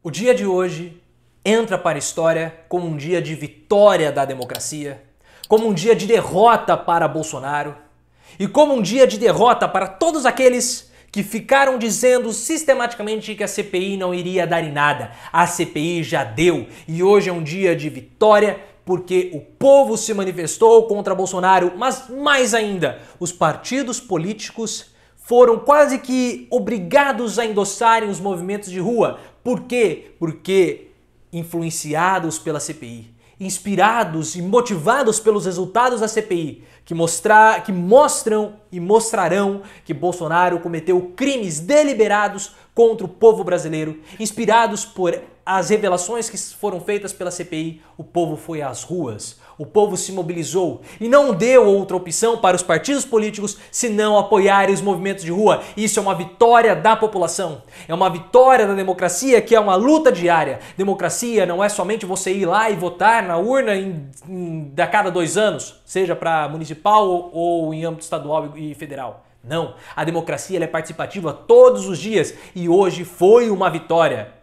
O dia de hoje entra para a história como um dia de vitória da democracia, como um dia de derrota para Bolsonaro e como um dia de derrota para todos aqueles que ficaram dizendo sistematicamente que a CPI não iria dar em nada. A CPI já deu e hoje é um dia de vitória porque o povo se manifestou contra Bolsonaro, mas mais ainda, os partidos políticos foram quase que obrigados a endossarem os movimentos de rua. Por quê? Porque influenciados pela CPI, inspirados e motivados pelos resultados da CPI, que, mostrar, que mostram e mostrarão que Bolsonaro cometeu crimes deliberados contra o povo brasileiro. Inspirados por as revelações que foram feitas pela CPI, o povo foi às ruas, o povo se mobilizou e não deu outra opção para os partidos políticos senão apoiar os movimentos de rua. Isso é uma vitória da população, é uma vitória da democracia que é uma luta diária. Democracia não é somente você ir lá e votar na urna em, em, a cada dois anos, seja para municipal municipal ou em âmbito estadual e federal. Não, a democracia é participativa todos os dias e hoje foi uma vitória.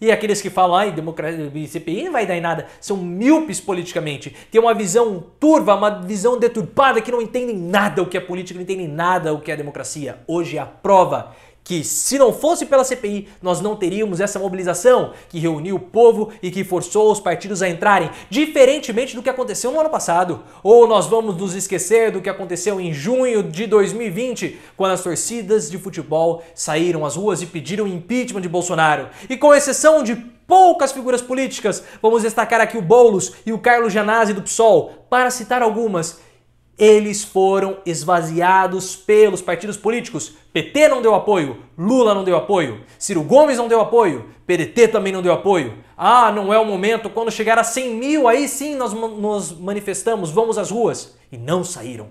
E aqueles que falam, ai, democracia, CPI não vai dar em nada, são míopes politicamente, têm uma visão turva, uma visão deturpada, que não entendem nada o que é política, não entendem nada o que é democracia. Hoje é a prova que se não fosse pela CPI, nós não teríamos essa mobilização que reuniu o povo e que forçou os partidos a entrarem, diferentemente do que aconteceu no ano passado. Ou nós vamos nos esquecer do que aconteceu em junho de 2020, quando as torcidas de futebol saíram às ruas e pediram impeachment de Bolsonaro. E com exceção de poucas figuras políticas, vamos destacar aqui o Boulos e o Carlos Janazzi do PSOL, para citar algumas eles foram esvaziados pelos partidos políticos. PT não deu apoio, Lula não deu apoio, Ciro Gomes não deu apoio, PDT também não deu apoio. Ah, não é o momento, quando chegar a 100 mil, aí sim nós nos manifestamos, vamos às ruas. E não saíram.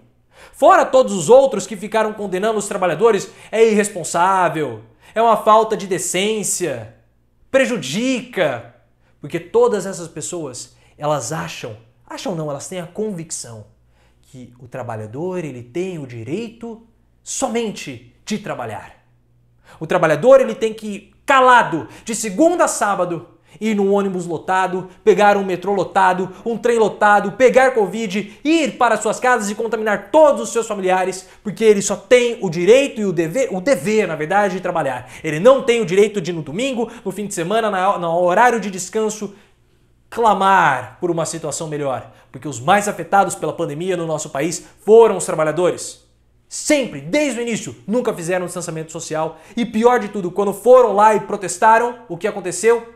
Fora todos os outros que ficaram condenando os trabalhadores, é irresponsável, é uma falta de decência, prejudica. Porque todas essas pessoas, elas acham, acham não, elas têm a convicção que o trabalhador ele tem o direito somente de trabalhar. O trabalhador ele tem que calado de segunda a sábado ir num ônibus lotado, pegar um metrô lotado, um trem lotado, pegar Covid, ir para suas casas e contaminar todos os seus familiares, porque ele só tem o direito e o dever, o dever, na verdade, de trabalhar. Ele não tem o direito de ir no domingo, no fim de semana, na, no horário de descanso, clamar por uma situação melhor, porque os mais afetados pela pandemia no nosso país foram os trabalhadores. Sempre, desde o início, nunca fizeram distanciamento social e pior de tudo, quando foram lá e protestaram, o que aconteceu?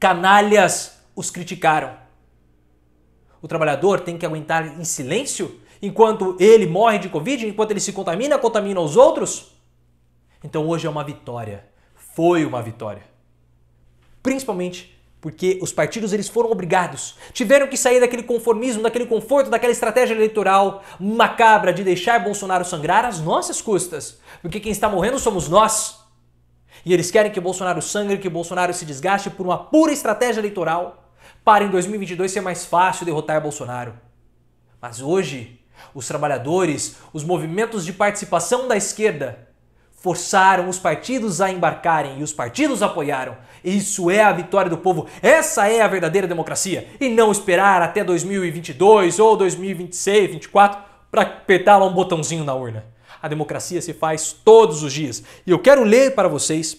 Canalhas os criticaram. O trabalhador tem que aguentar em silêncio enquanto ele morre de Covid, enquanto ele se contamina, contamina os outros? Então hoje é uma vitória. Foi uma vitória. Principalmente porque os partidos eles foram obrigados, tiveram que sair daquele conformismo, daquele conforto, daquela estratégia eleitoral macabra de deixar Bolsonaro sangrar às nossas custas. Porque quem está morrendo somos nós. E eles querem que Bolsonaro sangre, que Bolsonaro se desgaste por uma pura estratégia eleitoral para em 2022 ser mais fácil derrotar Bolsonaro. Mas hoje, os trabalhadores, os movimentos de participação da esquerda, forçaram os partidos a embarcarem e os partidos apoiaram. Isso é a vitória do povo. Essa é a verdadeira democracia. E não esperar até 2022 ou 2026, 2024 para apertar lá um botãozinho na urna. A democracia se faz todos os dias. E eu quero ler para vocês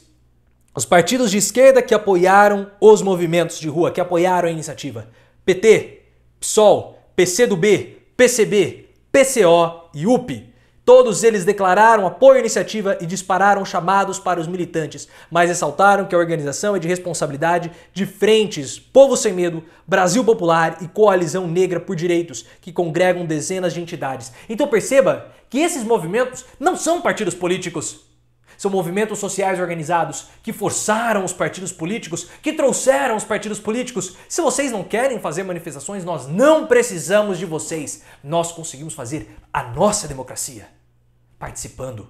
os partidos de esquerda que apoiaram os movimentos de rua, que apoiaram a iniciativa. PT, PSOL, PCdoB, PCB, PCO e UP Todos eles declararam apoio à iniciativa e dispararam chamados para os militantes, mas ressaltaram que a organização é de responsabilidade de frentes Povo Sem Medo, Brasil Popular e Coalizão Negra por Direitos, que congregam dezenas de entidades. Então perceba que esses movimentos não são partidos políticos. São movimentos sociais organizados que forçaram os partidos políticos, que trouxeram os partidos políticos. Se vocês não querem fazer manifestações, nós não precisamos de vocês. Nós conseguimos fazer a nossa democracia participando.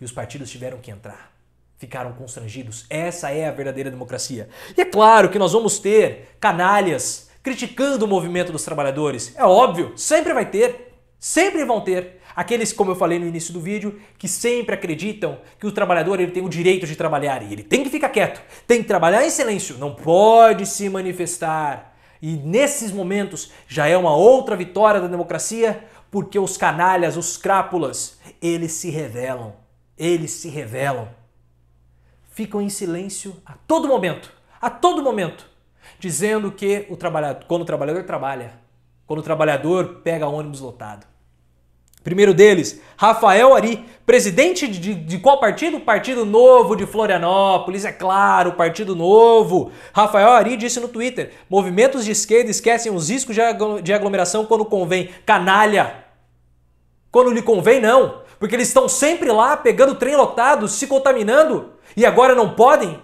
E os partidos tiveram que entrar. Ficaram constrangidos. Essa é a verdadeira democracia. E é claro que nós vamos ter canalhas criticando o movimento dos trabalhadores. É óbvio, sempre vai ter. Sempre vão ter. Aqueles, como eu falei no início do vídeo, que sempre acreditam que o trabalhador ele tem o direito de trabalhar e ele tem que ficar quieto, tem que trabalhar em silêncio, não pode se manifestar. E nesses momentos já é uma outra vitória da democracia, porque os canalhas, os crápulas, eles se revelam, eles se revelam. Ficam em silêncio a todo momento, a todo momento, dizendo que o trabalhador, quando o trabalhador trabalha, quando o trabalhador pega ônibus lotado. Primeiro deles, Rafael Ari, presidente de, de qual partido? Partido Novo de Florianópolis, é claro, Partido Novo. Rafael Ari disse no Twitter: movimentos de esquerda esquecem os riscos de aglomeração quando convém. Canalha! Quando lhe convém, não. Porque eles estão sempre lá pegando trem lotado, se contaminando e agora não podem?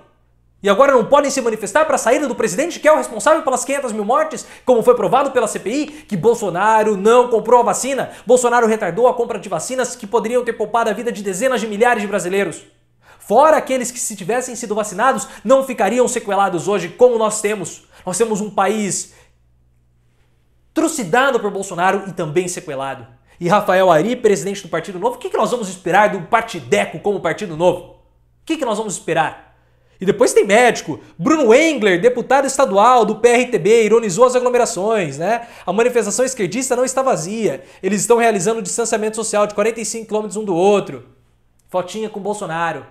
E agora não podem se manifestar para a saída do presidente, que é o responsável pelas 500 mil mortes, como foi provado pela CPI, que Bolsonaro não comprou a vacina. Bolsonaro retardou a compra de vacinas que poderiam ter poupado a vida de dezenas de milhares de brasileiros. Fora aqueles que, se tivessem sido vacinados, não ficariam sequelados hoje, como nós temos. Nós temos um país trucidado por Bolsonaro e também sequelado e Rafael Ari, presidente do Partido Novo, o que, que nós vamos esperar do Partideco como Partido Novo? O que, que nós vamos esperar? E depois tem médico. Bruno Engler, deputado estadual do PRTB, ironizou as aglomerações, né? A manifestação esquerdista não está vazia. Eles estão realizando um distanciamento social de 45 quilômetros um do outro. Fotinha com Bolsonaro.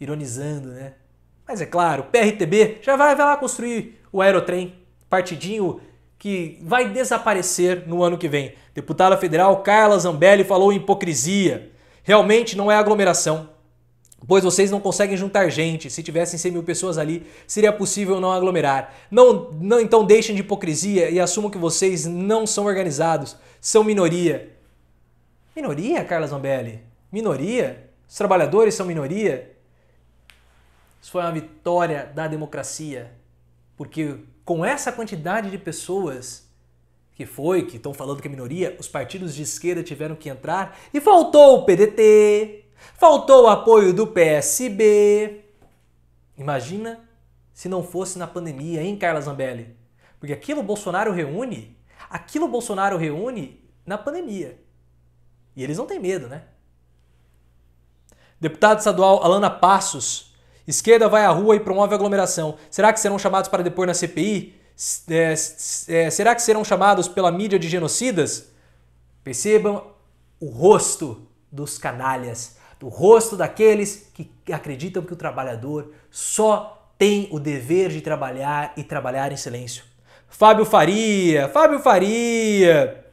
Ironizando, né? Mas é claro, PRTB já vai, vai lá construir o aerotrem. Partidinho que vai desaparecer no ano que vem. Deputada federal Carla Zambelli falou em hipocrisia. Realmente não é aglomeração, pois vocês não conseguem juntar gente. Se tivessem 100 mil pessoas ali, seria possível não aglomerar. Não, não, então deixem de hipocrisia e assumam que vocês não são organizados, são minoria. Minoria, Carla Zambelli? Minoria? Os trabalhadores são minoria? Isso foi uma vitória da democracia, porque com essa quantidade de pessoas que foi, que estão falando que é minoria, os partidos de esquerda tiveram que entrar e faltou o PDT, faltou o apoio do PSB. Imagina se não fosse na pandemia, hein, Carla Zambelli? Porque aquilo Bolsonaro reúne, aquilo Bolsonaro reúne na pandemia. E eles não têm medo, né? Deputado estadual Alana Passos Esquerda vai à rua e promove aglomeração. Será que serão chamados para depor na CPI? É, é, será que serão chamados pela mídia de genocidas? Percebam o rosto dos canalhas, do rosto daqueles que acreditam que o trabalhador só tem o dever de trabalhar e trabalhar em silêncio. Fábio Faria, Fábio Faria.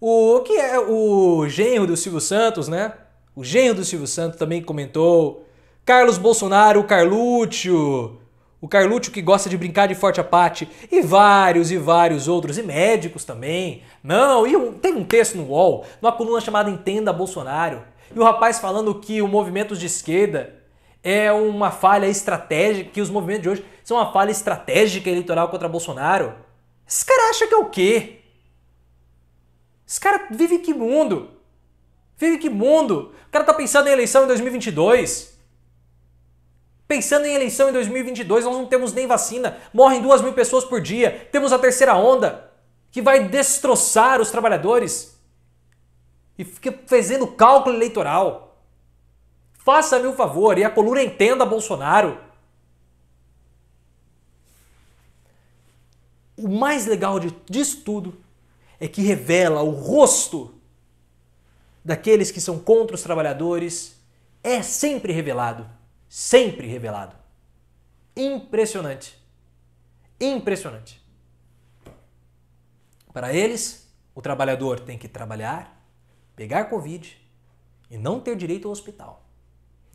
O que é o genro do Silvio Santos, né? O genro do Silvio Santos também comentou Carlos Bolsonaro, o Carlúcio, o Carlúcio que gosta de brincar de forte apate, e vários e vários outros, e médicos também. Não, e um, tem um texto no UOL, numa coluna chamada Entenda Bolsonaro, e o rapaz falando que o movimento de esquerda é uma falha estratégica, que os movimentos de hoje são uma falha estratégica eleitoral contra Bolsonaro. Esse cara acha que é o quê? Esse cara vive que mundo? Vive que mundo? O cara tá pensando em eleição em 2022. Pensando em eleição em 2022, nós não temos nem vacina, morrem duas mil pessoas por dia, temos a terceira onda, que vai destroçar os trabalhadores. E fica fazendo cálculo eleitoral. Faça-me o um favor e a coluna entenda Bolsonaro. O mais legal de, disso tudo é que revela o rosto daqueles que são contra os trabalhadores. É sempre revelado sempre revelado. Impressionante. Impressionante. Para eles, o trabalhador tem que trabalhar, pegar Covid e não ter direito ao hospital.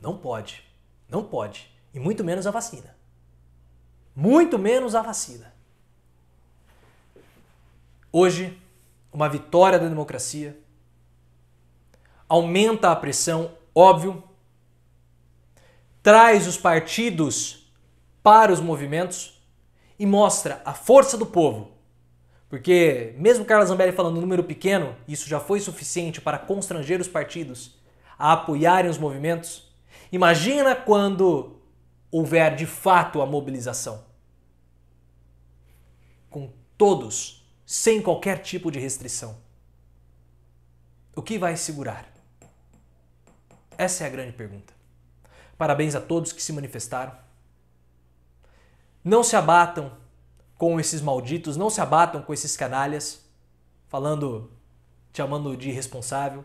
Não pode. Não pode. E muito menos a vacina. Muito menos a vacina. Hoje, uma vitória da democracia aumenta a pressão, óbvio, traz os partidos para os movimentos e mostra a força do povo. Porque, mesmo Carla Zambelli falando um número pequeno, isso já foi suficiente para constranger os partidos a apoiarem os movimentos. Imagina quando houver de fato a mobilização. Com todos, sem qualquer tipo de restrição. O que vai segurar? Essa é a grande pergunta. Parabéns a todos que se manifestaram. Não se abatam com esses malditos, não se abatam com esses canalhas, falando, te chamando de irresponsável.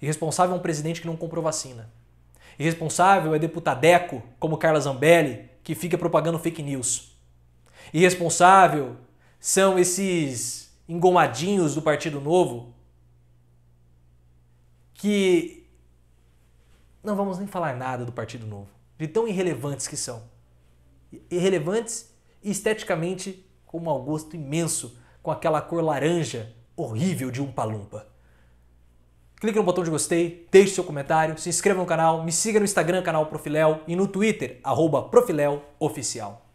Irresponsável é um presidente que não comprou vacina. Irresponsável é deputadeco, como Carla Zambelli, que fica propagando fake news. Irresponsável são esses engomadinhos do Partido Novo que não vamos nem falar nada do Partido Novo, de tão irrelevantes que são. Irrelevantes esteticamente, com um mau gosto imenso, com aquela cor laranja horrível de um palumpa. Clique no botão de gostei, deixe seu comentário, se inscreva no canal, me siga no Instagram, canal Profilel, e no Twitter, arroba Profilel Oficial.